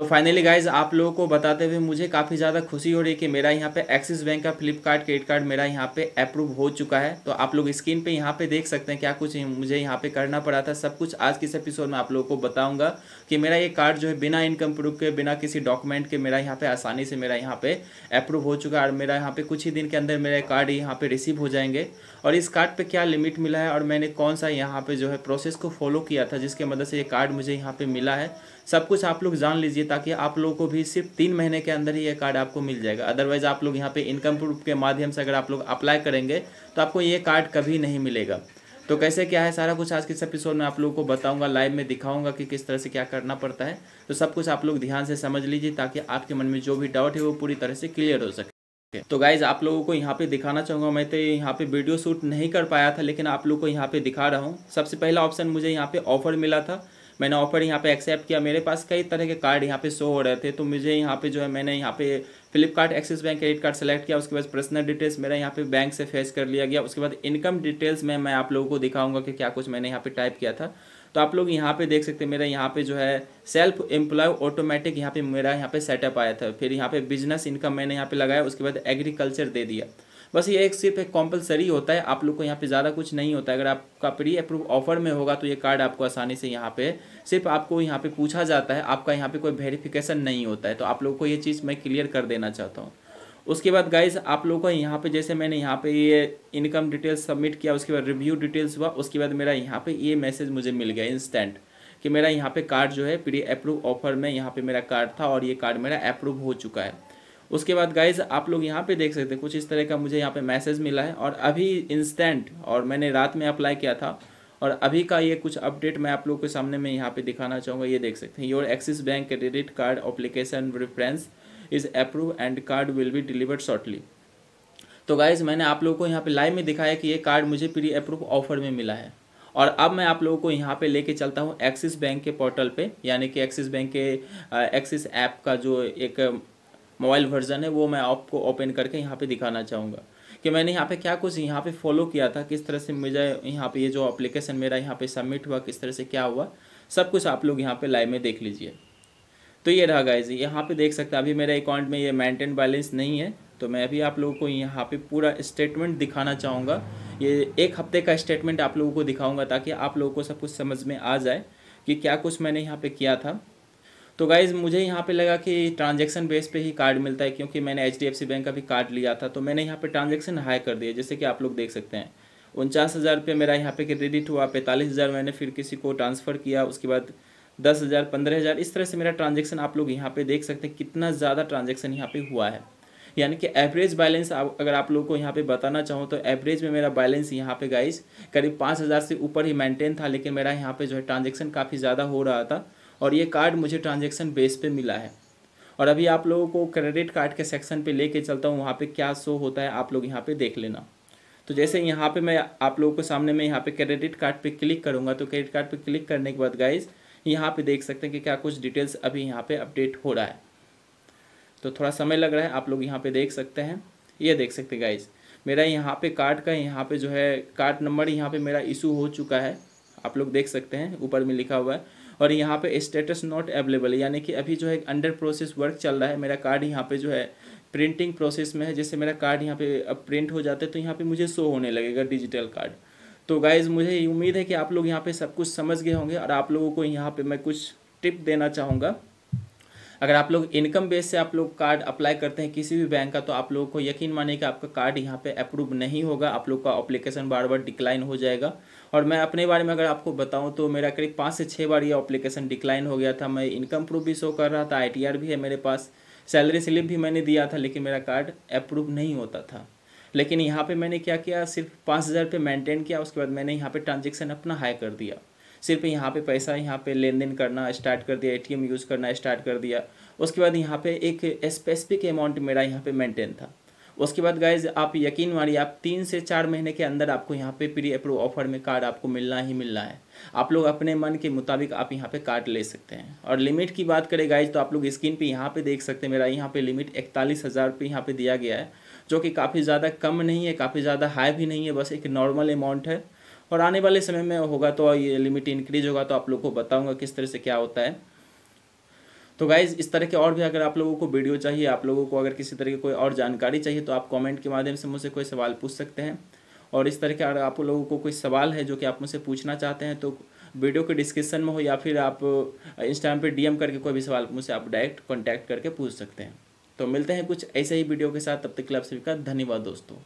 तो finally guys आप लोगों को बताते हुए मुझे काफ़ी ज़्यादा खुशी हो रही है कि मेरा यहाँ पे एक्सिस बैंक का फ्लिपकार्ट क्रेडिट कार्ड मेरा यहाँ पे अप्रूव हो चुका है तो आप लोग स्क्रीन पे यहाँ पे देख सकते हैं क्या कुछ मुझे यहाँ पे करना पड़ा था सब कुछ आज के इस एपिसोड में आप लोगों को बताऊंगा कि मेरा ये कार्ड जो है बिना इनकम प्रूफ के बिना किसी डॉक्यूमेंट के मेरा यहाँ पर आसानी से मेरा यहाँ पर अप्रूव हो चुका है और मेरा यहाँ पर कुछ ही दिन के अंदर मेरा कार्ड यहाँ पर रिसीव हो जाएंगे और इस कार्ड पर क्या लिमिट मिला है और मैंने कौन सा यहाँ पर जो है प्रोसेस को फॉलो किया था जिसके मदद से ये कार्ड मुझे यहाँ पर मिला है सब कुछ आप लोग जान लीजिए कीजिए ताकि आप लोगों को भी सिर्फ तीन महीने के अंदर ही ये कार्ड आपको मिल जाएगा अदरवाइज़ आप लोग यहाँ पे इनकम प्रूफ के माध्यम से अगर आप लोग अप्लाई करेंगे तो आपको ये कार्ड कभी नहीं मिलेगा तो कैसे क्या है सारा कुछ आज के इस एपिसोड में आप लोगों को बताऊंगा लाइव में दिखाऊंगा कि किस तरह से क्या करना पड़ता है तो सब कुछ आप लोग ध्यान से समझ लीजिए ताकि आपके मन में जो भी डाउट है वो पूरी तरह से क्लियर हो सके तो गाइज आप लोगों को यहाँ पे दिखाना चाहूंगा मैं तो यहाँ पे वीडियो शूट नहीं कर पाया था लेकिन आप लोगों को यहाँ पे दिखा रहा हूँ सबसे पहला ऑप्शन मुझे यहाँ पे ऑफर मिला था मैंने ऑफर यहाँ पे एक्सेप्ट किया मेरे पास कई तरह के कार्ड यहाँ पे शो हो रहे थे तो मुझे यहाँ पे जो है मैंने यहाँ पे Flipkart Axis bank credit card select किया उसके बाद पर्सनल डिटेल्स मेरा यहाँ पे बैंक से फेस कर लिया गया उसके बाद इनकम डिटेल्स में मैं आप लोगों को दिखाऊंगा कि क्या कुछ मैंने यहाँ पे टाइप किया था तो आप लोग यहाँ पे देख सकते हैं मेरा यहाँ पे जो है सेल्फ एम्प्लॉय ऑटोमेटिक यहाँ पे मेरा यहाँ पे सेटअप आया था फिर यहाँ पे बिजनेस इनकम मैंने यहाँ पे लगाया उसके बाद एग्रीकल्चर दे दिया बस ये एक सिर्फ एक कॉम्पलसरी होता है आप लोग को यहाँ पे ज़्यादा कुछ नहीं होता है अगर आपका प्री अप्रूव ऑफर में होगा तो ये कार्ड आपको आसानी से यहाँ पे सिर्फ आपको यहाँ पे पूछा जाता है आपका यहाँ पे कोई वेरिफिकेशन नहीं होता है तो आप लोग को ये चीज़ मैं क्लियर कर देना चाहता हूँ उसके बाद गाइज आप लोग को यहाँ पर जैसे मैंने यहाँ पर ये इनकम डिटेल्स सबमिट किया उसके बाद रिव्यू डिटेल्स हुआ उसके बाद मेरा यहाँ पर ये मैसेज मुझे मिल गया इंस्टेंट कि मेरा यहाँ पे कार्ड जो है प्री अप्रूव ऑफर में यहाँ पे मेरा कार्ड था और ये कार्ड मेरा अप्रूव हो चुका है उसके बाद गाइज आप लोग यहाँ पे देख सकते हैं कुछ इस तरह का मुझे यहाँ पे मैसेज मिला है और अभी इंस्टेंट और मैंने रात में अप्लाई किया था और अभी का ये कुछ अपडेट मैं आप लोग के सामने में यहाँ पे दिखाना चाहूँगा ये देख सकते हैं your Axis bank credit card application reference is approve and card will be delivered shortly तो गाइज़ मैंने आप लोगों को यहाँ पे लाइव में दिखाया कि ये कार्ड मुझे प्री अप्रूव ऑफर में मिला है और अब मैं आप लोगों को यहाँ पे लेके चलता हूँ एक्सिस बैंक के पोर्टल पे यानी कि एक्सिस बैंक के एक्सिस ऐप का जो एक मोबाइल वर्जन है वो मैं आपको ओपन करके यहाँ पे दिखाना चाहूँगा कि मैंने यहाँ पे क्या कुछ यहाँ पे फॉलो किया था किस तरह से मुझे यहाँ पे ये जो अप्लीकेशन मेरा यहाँ पे सबमिट हुआ किस तरह से क्या हुआ सब कुछ आप लोग यहाँ पे लाइव में देख लीजिए तो ये रहा गाइज यहाँ पे देख सकते हैं अभी मेरे अकाउंट में ये मेंटेन बैलेंस नहीं है तो मैं अभी आप लोगों को यहाँ पे पूरा स्टेटमेंट दिखाना चाहूँगा ये एक हफ्ते का स्टेटमेंट आप लोगों को दिखाऊँगा ताकि आप लोगों को सब कुछ समझ में आ जाए कि क्या कुछ मैंने यहाँ पर किया था तो गाइज़ मुझे यहाँ पे लगा कि ट्रांजैक्शन बेस पे ही कार्ड मिलता है क्योंकि मैंने एच बैंक का भी कार्ड लिया था तो मैंने यहाँ पे ट्रांजैक्शन हाई कर दिया जैसे कि आप लोग देख सकते हैं उनचास हज़ार रुपये मेरा यहाँ पे क्रेडिट हुआ पैंतालीस हज़ार मैंने फिर किसी को ट्रांसफ़र किया उसके बाद दस हज़ार पंद्रह हज़ार इस तरह से मेरा ट्रांजेक्शन आप लोग यहाँ पे देख सकते हैं कितना ज़्यादा ट्रांजेक्शन यहाँ पे हुआ है यानी कि एवरेज बैलेंस अगर आप लोग को यहाँ पे बताना चाहूँ तो एवरेज में मेरा बैलेंस यहाँ पे गाइज करीब पाँच हज़ार से ऊपर ही मैंटेन था लेकिन मेरा यहाँ पर जो है ट्रांजेक्शन काफ़ी ज़्यादा हो रहा था और ये कार्ड मुझे ट्रांजेक्शन बेस पे मिला है और अभी आप लोगों को क्रेडिट कार्ड के सेक्शन पे लेके चलता हूँ वहाँ पे क्या शो होता है आप लोग यहाँ पे देख लेना तो जैसे यहाँ पे मैं आप लोगों के सामने मैं यहाँ पे क्रेडिट कार्ड पे क्लिक करूँगा तो क्रेडिट कार्ड पे क्लिक करने के बाद गाइज यहाँ पे देख सकते हैं कि क्या कुछ डिटेल्स अभी यहाँ पे अपडेट हो रहा है तो थोड़ा समय लग रहा है आप लोग यहाँ पे देख सकते हैं ये देख सकते हैं गाइज मेरा यहाँ पे कार्ड का यहाँ पे जो है कार्ड नंबर यहाँ पे मेरा इशू हो चुका है आप लोग देख सकते हैं ऊपर में लिखा हुआ है और यहाँ पे स्टेटस नॉट अवेलेबल यानी कि अभी जो है अंडर प्रोसेस वर्क चल रहा है मेरा कार्ड यहाँ पे जो है प्रिंटिंग प्रोसेस में है जैसे मेरा कार्ड यहाँ पे अब प्रिंट हो जाता है तो यहाँ पे मुझे शो होने लगेगा डिजिटल कार्ड तो गाइज़ मुझे उम्मीद है कि आप लोग यहाँ पे सब कुछ समझ गए होंगे और आप लोगों को यहाँ पे मैं कुछ टिप देना चाहूँगा अगर आप लोग इनकम बेस से आप लोग कार्ड अप्लाई करते हैं किसी भी बैंक का तो आप लोगों को यकीन माने कि आपका कार्ड यहाँ पे अप्रूव नहीं होगा आप लोग का अप्लीकेशन बार बार डिक्लाइन हो जाएगा और मैं अपने बारे में अगर आपको बताऊँ तो मेरा करीब पाँच से छः बार ये अप्लीकेशन डिक्लाइन हो गया था मैं इनकम प्रूफ भी शो कर रहा था आई भी है मेरे पास सैलरी स्लिप भी मैंने दिया था लेकिन मेरा कार्ड अप्रूव नहीं होता था लेकिन यहाँ पे मैंने क्या किया सिर्फ पाँच हज़ार रुपये मेंटेन किया उसके बाद मैंने यहाँ पे ट्रांजेक्शन अपना हाई कर दिया सिर्फ यहाँ पे पैसा यहाँ पे लेन देन करना स्टार्ट कर दिया एटीएम यूज़ करना स्टार्ट कर दिया उसके बाद यहाँ पे एक स्पेसिफिक अमाउंट मेरा यहाँ पे मेंटेन था उसके बाद गाइज आप यकीन मानिए आप तीन से चार महीने के अंदर आपको यहाँ पे प्री अप्रूव ऑफर में कार्ड आपको मिलना ही मिलना है आप लोग अपने मन के मुताबिक आप यहाँ पे कार्ड ले सकते हैं और लिमिट की बात करें गाइज तो आप लोग स्क्रीन पे यहाँ पे देख सकते हैं मेरा यहाँ पे लिमिट इकतालीस हज़ार रुपये यहाँ पे दिया गया है जो कि काफ़ी ज़्यादा कम नहीं है काफ़ी ज़्यादा हाई भी नहीं है बस एक नॉर्मल अमाउंट है और आने वाले समय में होगा तो ये लिमिट इंक्रीज होगा तो आप लोग को बताऊँगा किस तरह से क्या होता है तो गाइज इस तरह के और भी अगर आप लोगों को वीडियो चाहिए आप लोगों को अगर किसी तरह की कोई और जानकारी चाहिए तो आप कमेंट के माध्यम से मुझसे कोई सवाल पूछ सकते हैं और इस तरह के अगर आप लोगों को कोई सवाल है जो कि आप मुझसे पूछना चाहते हैं तो वीडियो के डिस्क्रिप्शन में हो या फिर आप इंस्टाग्राम पे डीएम करके कोई भी सवाल मुझसे आप डायरेक्ट कॉन्टैक्ट करके पूछ सकते हैं तो मिलते हैं कुछ ऐसे ही वीडियो के साथ तब तक क्लब सभी का धन्यवाद दोस्तों